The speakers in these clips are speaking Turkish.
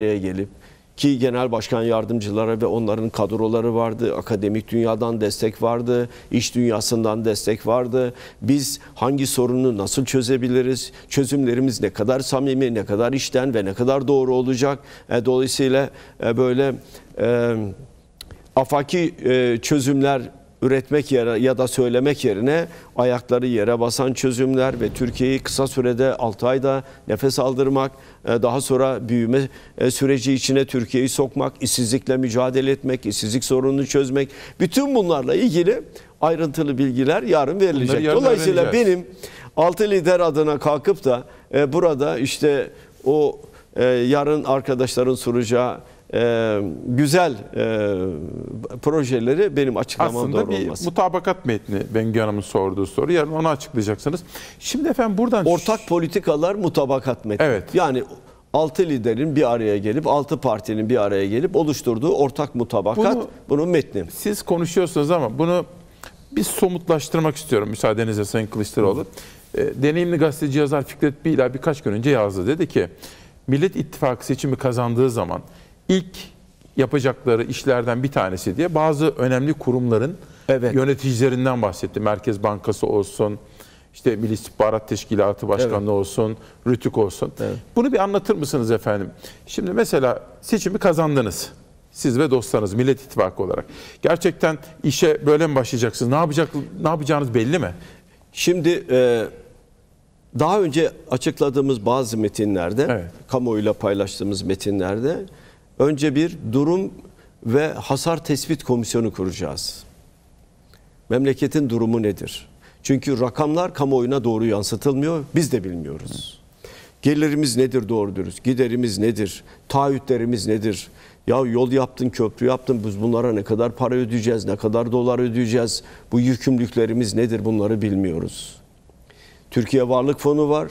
gelip ki genel başkan yardımcılara ve onların kadroları vardı. Akademik dünyadan destek vardı. iş dünyasından destek vardı. Biz hangi sorunu nasıl çözebiliriz? Çözümlerimiz ne kadar samimi, ne kadar işten ve ne kadar doğru olacak? E, dolayısıyla e, böyle e, afaki e, çözümler üretmek yere, ya da söylemek yerine ayakları yere basan çözümler ve Türkiye'yi kısa sürede 6 ayda nefes aldırmak, e, daha sonra büyüme e, süreci içine Türkiye'yi sokmak, işsizlikle mücadele etmek, işsizlik sorununu çözmek. Bütün bunlarla ilgili ayrıntılı bilgiler yarın verilecek. Dolayısıyla benim 6 lider adına kalkıp da e, burada işte o yarın arkadaşların soracağı e, güzel e, projeleri benim açıklamam Aslında doğru olmaz. Aslında bir mutabakat metni Bengi Hanım'ın sorduğu soru. Yarın onu açıklayacaksınız. Şimdi efendim buradan... Ortak politikalar mutabakat metni. Evet. Yani altı liderin bir araya gelip altı partinin bir araya gelip oluşturduğu ortak mutabakat bunu, bunun metni. Siz konuşuyorsunuz ama bunu bir somutlaştırmak istiyorum müsaadenizle Sayın Kılıçdaroğlu. Hı. E, ee, deneyimli gazeteci yazar Fikret Bila birkaç gün önce yazdı. Dedi ki Millet İttifakı seçimi kazandığı zaman ilk yapacakları işlerden bir tanesi diye bazı önemli kurumların evet. yöneticilerinden bahsetti. Merkez Bankası olsun, işte Milli İstihbarat Teşkilatı Başkanı evet. olsun, RTÜK olsun. Evet. Bunu bir anlatır mısınız efendim? Şimdi mesela seçimi kazandınız. Siz ve dostlarınız Millet İttifakı olarak. Gerçekten işe böyle mi başlayacaksınız? Ne yapacak ne yapacağınız belli mi? Şimdi e, daha önce açıkladığımız bazı metinlerde, evet. kamuoyuyla paylaştığımız metinlerde önce bir durum ve hasar tespit komisyonu kuracağız. Memleketin durumu nedir? Çünkü rakamlar kamuoyuna doğru yansıtılmıyor. Biz de bilmiyoruz. Gelirimiz nedir doğru dürüst? Giderimiz nedir? Taahhütlerimiz nedir? Ya yol yaptın, köprü yaptın. Biz bunlara ne kadar para ödeyeceğiz? Ne kadar dolar ödeyeceğiz? Bu yükümlülüklerimiz nedir? Bunları bilmiyoruz. Türkiye Varlık Fonu var.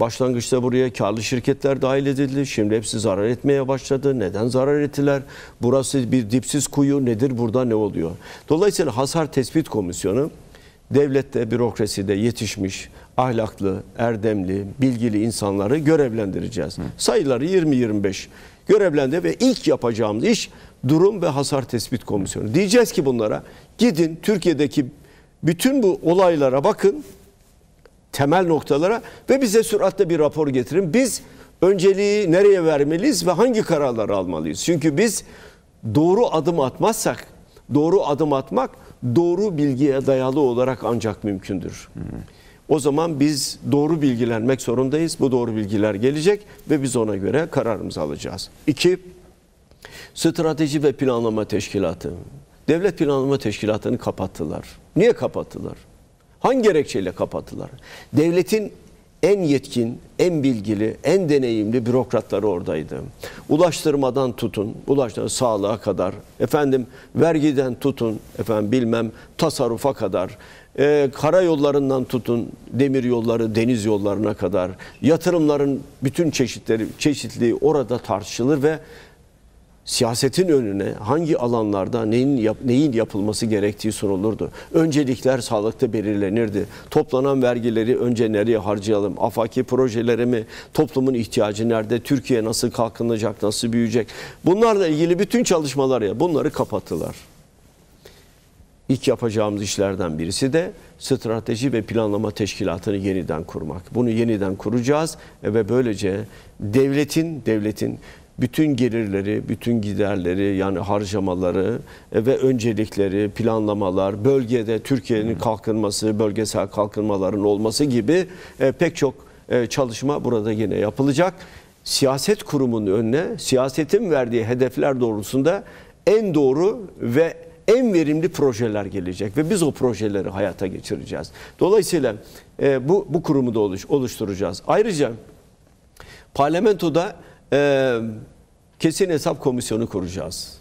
Başlangıçta buraya karlı şirketler dahil edildi. Şimdi hepsi zarar etmeye başladı. Neden zarar ettiler? Burası bir dipsiz kuyu nedir burada ne oluyor? Dolayısıyla Hasar Tespit Komisyonu devlette, bürokraside yetişmiş, ahlaklı, erdemli, bilgili insanları görevlendireceğiz. Hı. Sayıları 20-25 görevlendi ve ilk yapacağımız iş durum ve hasar tespit komisyonu. Diyeceğiz ki bunlara gidin Türkiye'deki bütün bu olaylara bakın temel noktalara ve bize süratle bir rapor getirin. Biz önceliği nereye vermeliyiz ve hangi kararları almalıyız? Çünkü biz doğru adım atmazsak, doğru adım atmak doğru bilgiye dayalı olarak ancak mümkündür. O zaman biz doğru bilgilenmek zorundayız. Bu doğru bilgiler gelecek ve biz ona göre kararımızı alacağız. İki, strateji ve planlama teşkilatı. Devlet planlama teşkilatını kapattılar. Niye kapattılar? Hangi gerekçeyle kapattılar? Devletin en yetkin, en bilgili, en deneyimli bürokratları oradaydı. Ulaştırmadan tutun, ulaştırma sağlığa kadar, efendim vergiden tutun, efendim bilmem tasarrufa kadar, e, karayollarından tutun, demir yolları, deniz yollarına kadar, yatırımların bütün çeşitleri, çeşitliği orada tartışılır ve siyasetin önüne hangi alanlarda neyin, yap, neyin yapılması gerektiği sorulurdu. Öncelikler sağlıkta belirlenirdi. Toplanan vergileri önce nereye harcayalım? Afaki projeleri mi? Toplumun ihtiyacı nerede? Türkiye nasıl kalkınacak? Nasıl büyüyecek? Bunlarla ilgili bütün çalışmalar ya bunları kapattılar. İlk yapacağımız işlerden birisi de strateji ve planlama teşkilatını yeniden kurmak. Bunu yeniden kuracağız ve böylece devletin devletin bütün gelirleri, bütün giderleri yani harcamaları e, ve öncelikleri, planlamalar, bölgede Türkiye'nin kalkınması, bölgesel kalkınmaların olması gibi e, pek çok e, çalışma burada yine yapılacak. Siyaset kurumunun önüne siyasetin verdiği hedefler doğrultusunda en doğru ve en verimli projeler gelecek ve biz o projeleri hayata geçireceğiz. Dolayısıyla bu bu kurumu da oluşturacağız. Ayrıca parlamentoda e, kesin hesap komisyonu kuracağız.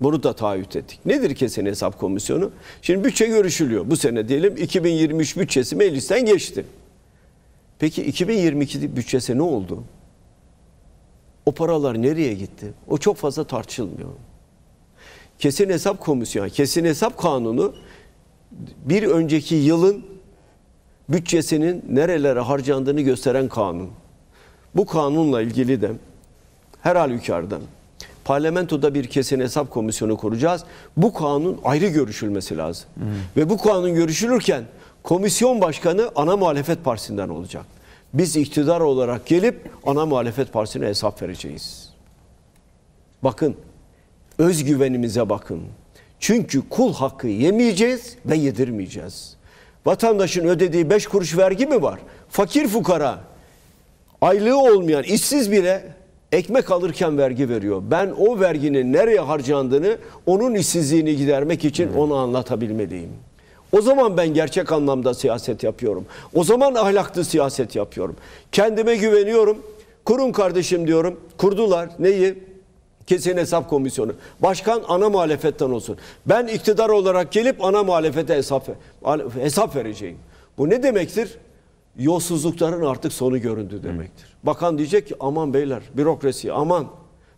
Bunu da taahhüt ettik. Nedir kesin hesap komisyonu? Şimdi bütçe görüşülüyor. Bu sene diyelim 2023 bütçesi meclisten geçti. Peki 2022 bütçesi ne oldu? O paralar nereye gitti? O çok fazla tartışılmıyor. Kesin hesap komisyonu, kesin hesap kanunu bir önceki yılın bütçesinin nerelere harcandığını gösteren kanun. Bu kanunla ilgili de her halükarda parlamentoda bir kesin hesap komisyonu kuracağız. Bu kanun ayrı görüşülmesi lazım. Hmm. Ve bu kanun görüşülürken komisyon başkanı ana muhalefet partisinden olacak. Biz iktidar olarak gelip ana muhalefet partisine hesap vereceğiz. Bakın özgüvenimize bakın. Çünkü kul hakkı yemeyeceğiz ve yedirmeyeceğiz. Vatandaşın ödediği 5 kuruş vergi mi var? Fakir fukara, aylığı olmayan, işsiz bile ekmek alırken vergi veriyor. Ben o verginin nereye harcandığını, onun işsizliğini gidermek için hmm. onu anlatabilmeliyim. O zaman ben gerçek anlamda siyaset yapıyorum. O zaman ahlaklı siyaset yapıyorum. Kendime güveniyorum. Kurun kardeşim diyorum. Kurdular. Neyi? Kesin hesap komisyonu. Başkan ana muhalefetten olsun. Ben iktidar olarak gelip ana muhalefete hesap, hesap vereceğim. Bu ne demektir? Yolsuzlukların artık sonu göründü demektir. Bakan diyecek ki aman beyler bürokrasi aman.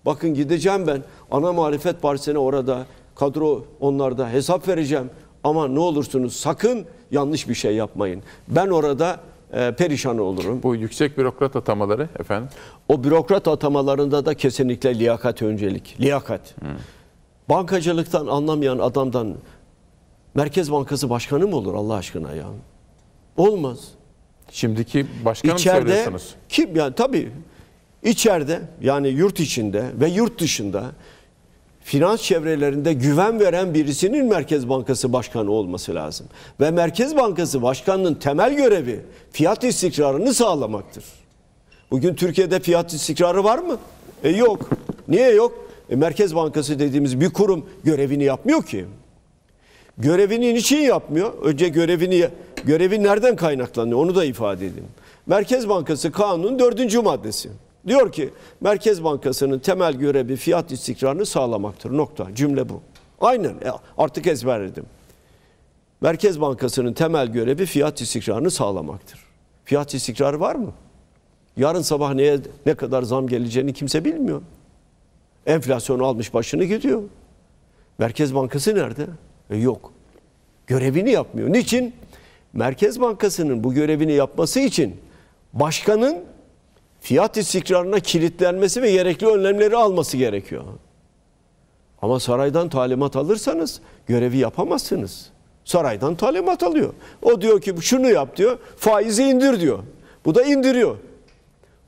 Bakın gideceğim ben ana muhalefet partisine orada kadro onlarda hesap vereceğim. Ama ne olursunuz sakın yanlış bir şey yapmayın. Ben orada e, perişan olurum. Bu yüksek bürokrat atamaları efendim? O bürokrat atamalarında da kesinlikle liyakat öncelik. Liyakat. Hmm. Bankacılıktan anlamayan adamdan Merkez Bankası Başkanı mı olur Allah aşkına ya? Olmaz. Şimdiki başkanım içeride, söylüyorsunuz. Kim yani tabii içeride yani yurt içinde ve yurt dışında finans çevrelerinde güven veren birisinin Merkez Bankası Başkanı olması lazım. Ve Merkez Bankası Başkanı'nın temel görevi fiyat istikrarını sağlamaktır. Bugün Türkiye'de fiyat istikrarı var mı? E yok. Niye yok? E Merkez Bankası dediğimiz bir kurum görevini yapmıyor ki. Görevini niçin yapmıyor? Önce görevini Görevi nereden kaynaklanıyor onu da ifade edeyim. Merkez Bankası Kanunun dördüncü maddesi. Diyor ki Merkez Bankası'nın temel görevi fiyat istikrarını sağlamaktır. Nokta. Cümle bu. Aynen. E, artık ezberledim. Merkez Bankası'nın temel görevi fiyat istikrarını sağlamaktır. Fiyat istikrarı var mı? Yarın sabah neye ne kadar zam geleceğini kimse bilmiyor. Enflasyon almış başını gidiyor. Merkez Bankası nerede? E yok. Görevini yapmıyor. Niçin? Merkez Bankası'nın bu görevini yapması için başkanın fiyat istikrarına kilitlenmesi ve gerekli önlemleri alması gerekiyor. Ama saraydan talimat alırsanız görevi yapamazsınız. Saraydan talimat alıyor. O diyor ki şunu yap diyor. Faizi indir diyor. Bu da indiriyor.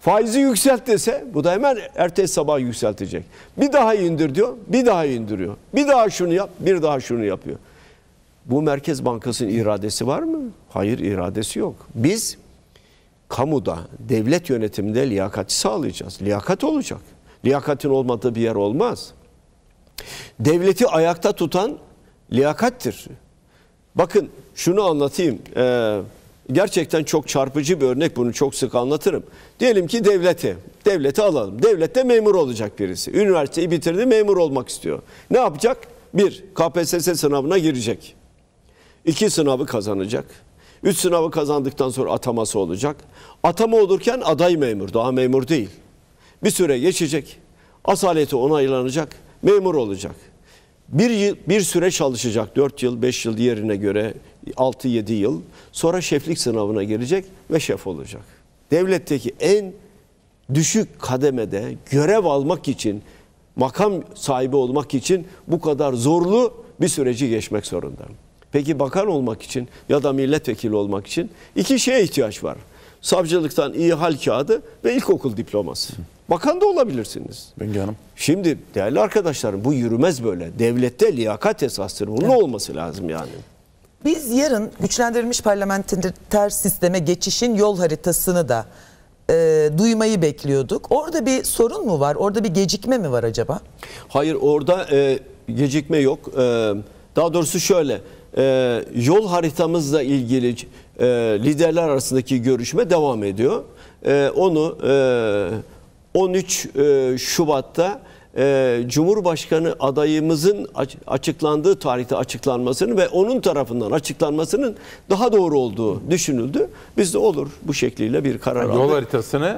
Faizi yükselt dese bu da hemen ertesi sabah yükseltecek. Bir daha indir diyor. Bir daha indiriyor. Bir daha şunu yap. Bir daha şunu yapıyor. Bu Merkez Bankası'nın iradesi var mı? Hayır iradesi yok. Biz kamuda, devlet yönetiminde liyakati sağlayacağız. Liyakat olacak. Liyakatin olmadığı bir yer olmaz. Devleti ayakta tutan liyakattir. Bakın şunu anlatayım. Ee, gerçekten çok çarpıcı bir örnek bunu çok sık anlatırım. Diyelim ki devleti, devleti alalım. Devlette memur olacak birisi. Üniversiteyi bitirdi memur olmak istiyor. Ne yapacak? Bir, KPSS sınavına girecek. İki sınavı kazanacak. Üç sınavı kazandıktan sonra ataması olacak. Atama olurken aday memur, daha memur değil. Bir süre geçecek. Asaleti onaylanacak, memur olacak. Bir, yıl, bir süre çalışacak, dört yıl, beş yıl diğerine göre altı yedi yıl. Sonra şeflik sınavına girecek ve şef olacak. Devletteki en düşük kademede görev almak için, makam sahibi olmak için bu kadar zorlu bir süreci geçmek zorunda. Peki bakan olmak için ya da milletvekili olmak için iki şeye ihtiyaç var. Savcılıktan iyi hal kağıdı ve ilkokul diploması. Bakan da olabilirsiniz. Bengi Hanım. Şimdi değerli arkadaşlarım bu yürümez böyle. Devlette liyakat esastır. Bunun evet. olması lazım yani. Biz yarın güçlendirilmiş parlamenter sisteme geçişin yol haritasını da e, duymayı bekliyorduk. Orada bir sorun mu var? Orada bir gecikme mi var acaba? Hayır orada e, gecikme yok. E, daha doğrusu şöyle ee, yol haritamızla ilgili e, liderler arasındaki görüşme devam ediyor. Ee, onu 13 e, e, Şubat'ta Cumhurbaşkanı adayımızın açıklandığı tarihte açıklanmasının ve onun tarafından açıklanmasının daha doğru olduğu düşünüldü. Biz de olur bu şekliyle bir karar aldık. Yol haritasını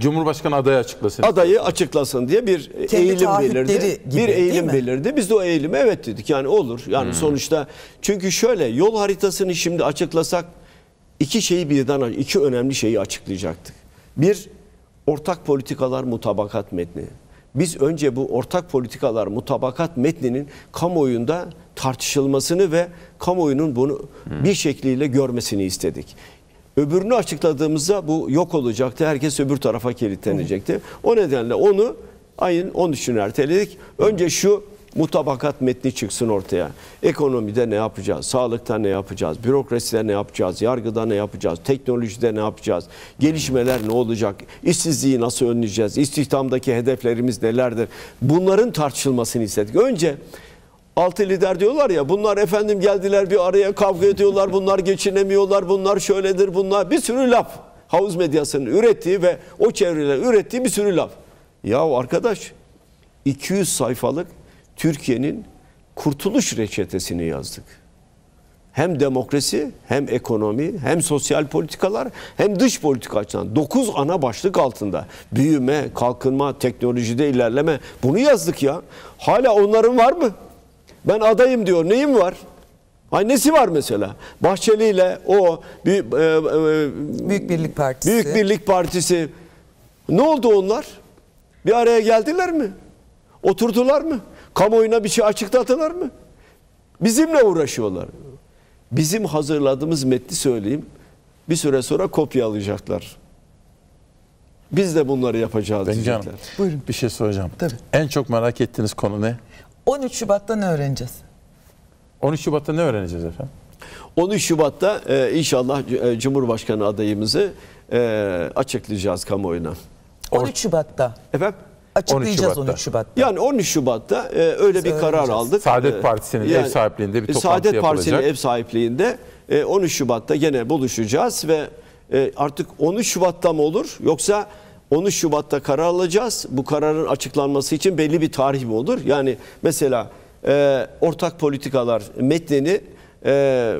Cumhurbaşkanı adayı açıklasın. Adayı açıklasın diye bir Kendi eğilim belirdi. Gibi, bir eğilim belirdi. Biz de o eğilime evet dedik. Yani olur. Yani hmm. sonuçta çünkü şöyle yol haritasını şimdi açıklasak iki şeyi birden iki önemli şeyi açıklayacaktık. Bir ortak politikalar mutabakat metni. Biz önce bu ortak politikalar mutabakat metninin kamuoyunda tartışılmasını ve kamuoyunun bunu hmm. bir şekliyle görmesini istedik. Öbürünü açıkladığımızda bu yok olacaktı. Herkes öbür tarafa kilitlenecekti. O nedenle onu ayın 13'ünü erteledik. Önce şu mutabakat metni çıksın ortaya. Ekonomide ne yapacağız? Sağlıkta ne yapacağız? Bürokraside ne yapacağız? Yargıda ne yapacağız? Teknolojide ne yapacağız? Gelişmeler ne olacak? İşsizliği nasıl önleyeceğiz? İstihdamdaki hedeflerimiz nelerdir? Bunların tartışılmasını istedik. Önce altı lider diyorlar ya bunlar efendim geldiler bir araya kavga ediyorlar bunlar geçinemiyorlar bunlar şöyledir bunlar bir sürü laf. Havuz medyasının ürettiği ve o çevreler ürettiği bir sürü laf. Ya arkadaş 200 sayfalık Türkiye'nin kurtuluş reçetesini yazdık. Hem demokrasi, hem ekonomi, hem sosyal politikalar, hem dış politika açısından 9 ana başlık altında. Büyüme, kalkınma, teknolojide ilerleme bunu yazdık ya. Hala onların var mı? Ben adayım diyor. Neyim var? Annesi var mesela. Bahçeli ile o bir, e, e, Büyük Birlik Partisi. Büyük Birlik Partisi. Ne oldu onlar? Bir araya geldiler mi? Oturdular mı? Kamuoyuna bir şey açıkladılar mı? Bizimle uğraşıyorlar. Bizim hazırladığımız metni söyleyeyim. Bir süre sonra kopya alacaklar. Biz de bunları yapacağız Bence diyecekler. Hanım, Buyurun. Bir şey soracağım. Tabii. En çok merak ettiğiniz konu ne? 13 Şubat'ta ne öğreneceğiz? 13 Şubat'ta ne öğreneceğiz efendim? 13 Şubat'ta e, inşallah e, Cumhurbaşkanı adayımızı e, açıklayacağız kamuoyuna. 13 Şubat'ta. Efendim? Açıklayacağız 13 Şubat'ta. 13 Şubat'ta. Yani 13 Şubat'ta e, öyle bir karar aldık. Saadet e, Partisi'nin yani, ev sahipliğinde bir toplantı Saadet yapılacak. Saadet Partisi'nin ev sahipliğinde e, 13 Şubat'ta gene buluşacağız ve e, artık 13 Şubat'ta mı olur yoksa 13 Şubat'ta karar alacağız. Bu kararın açıklanması için belli bir tarih mi olur? Yani mesela e, ortak politikalar metnini e,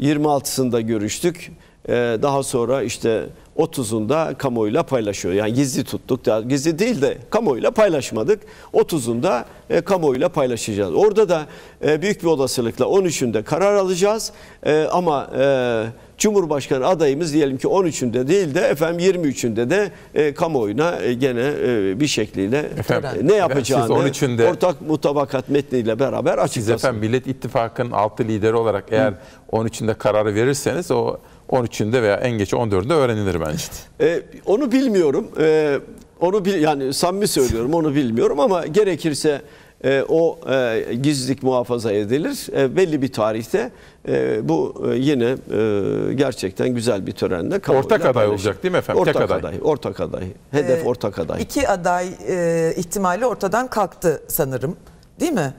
26'sında görüştük. E, daha sonra işte 30'unda kamuoyuyla paylaşıyor. Yani gizli tuttuk. Da, gizli değil de kamuoyuyla paylaşmadık. 30'unda e, kamuoyuyla paylaşacağız. Orada da e, büyük bir olasılıkla 13'ünde karar alacağız. E, ama... E, Cumhurbaşkanı adayımız diyelim ki 13'ünde değil de efendim 23'ünde de e, kamuoyuna e, gene e, bir şekliyle efendim, e, ne yapacağını 13'ünde, ortak mutabakat metniyle beraber açıklasın. Siz efendim Millet İttifakı'nın altı lideri olarak eğer Hı. 13'ünde kararı verirseniz o 13'ünde veya en geç 14'ünde öğrenilir bence. E, onu bilmiyorum. E, onu bil, yani samimi söylüyorum onu bilmiyorum ama gerekirse e, o e, gizlilik muhafaza edilir. E, belli bir tarihte e, bu e, yine e, gerçekten güzel bir törenle kamuoyuyla Ortak aday paylaşır. olacak değil mi efendim? Ortak Tek aday. aday. Ortak aday. Hedef ee, ortak aday. İki aday e, ihtimali ortadan kalktı sanırım değil mi?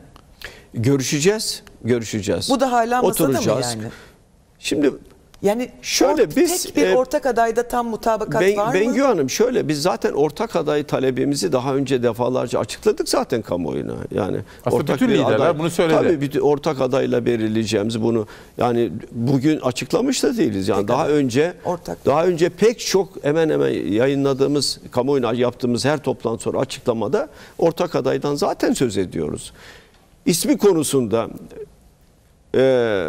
Görüşeceğiz. Görüşeceğiz. Bu da hala masada mı yani? Şimdi yani şöyle short, biz tek bir e, ortak adayda tam mutabakat ben, var Bengü Hanım şöyle biz zaten ortak aday talebimizi daha önce defalarca açıkladık zaten kamuoyuna. Yani Aslında ortak bütün bir liderler aday, bunu söyledi. Tabii bütün ortak adayla belirleyeceğimiz bunu yani bugün açıklamış da değiliz. Yani tek daha önce ortak. daha önce pek çok hemen hemen yayınladığımız kamuoyuna yaptığımız her toplantı sonra açıklamada ortak adaydan zaten söz ediyoruz. İsmi konusunda eee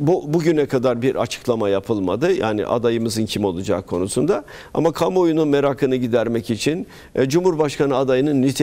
bu, bugüne kadar bir açıklama yapılmadı. Yani adayımızın kim olacağı konusunda. Ama kamuoyunun merakını gidermek için e, Cumhurbaşkanı adayının niteliği